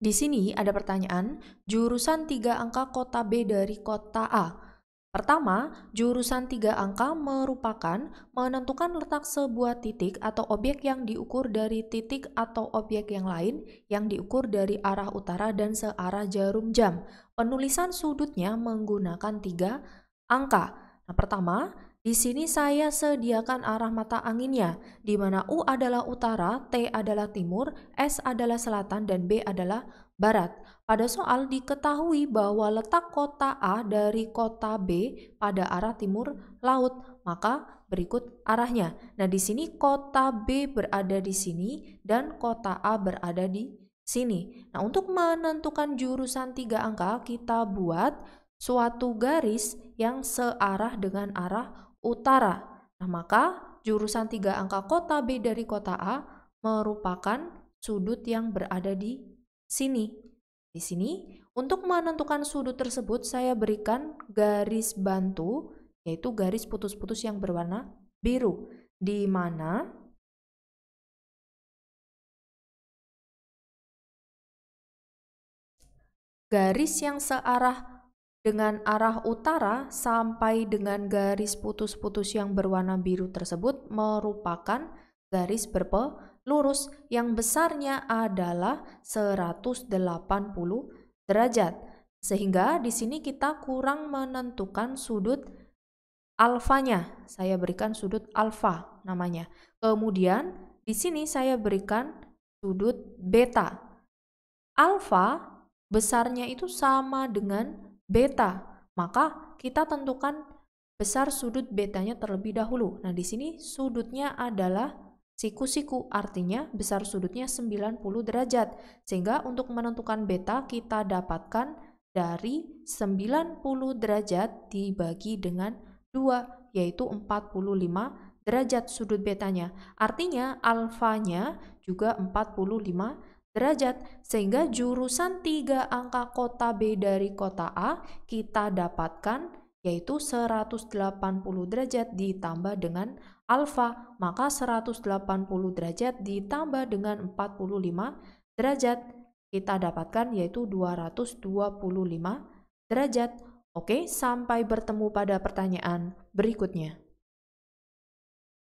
Di sini ada pertanyaan, jurusan tiga angka kota B dari kota A. Pertama, jurusan tiga angka merupakan menentukan letak sebuah titik atau objek yang diukur dari titik atau objek yang lain yang diukur dari arah utara dan searah jarum jam. Penulisan sudutnya menggunakan tiga angka. Nah, pertama, di sini saya sediakan arah mata anginnya, di mana U adalah utara, T adalah timur, S adalah selatan, dan B adalah barat. Pada soal diketahui bahwa letak kota A dari kota B pada arah timur laut, maka berikut arahnya. Nah, di sini kota B berada di sini dan kota A berada di sini. Nah, untuk menentukan jurusan tiga angka, kita buat suatu garis yang searah dengan arah utara. Nah, maka jurusan tiga angka kota B dari kota A merupakan sudut yang berada di sini. Di sini, untuk menentukan sudut tersebut, saya berikan garis bantu, yaitu garis putus-putus yang berwarna biru, di mana garis yang searah dengan arah utara sampai dengan garis putus-putus yang berwarna biru tersebut merupakan garis berpelurus yang besarnya adalah 180 derajat. Sehingga di sini kita kurang menentukan sudut alfanya. Saya berikan sudut alfa namanya. Kemudian di sini saya berikan sudut beta. Alfa besarnya itu sama dengan beta, maka kita tentukan besar sudut betanya terlebih dahulu. Nah, di sini sudutnya adalah siku-siku, artinya besar sudutnya 90 derajat. Sehingga untuk menentukan beta kita dapatkan dari 90 derajat dibagi dengan 2, yaitu 45 derajat sudut betanya. Artinya alfanya juga 45 derajat, sehingga jurusan tiga angka kota B dari kota A kita dapatkan yaitu 180 derajat ditambah dengan alfa, maka 180 derajat ditambah dengan 45 derajat kita dapatkan yaitu 225 derajat. Oke, sampai bertemu pada pertanyaan berikutnya.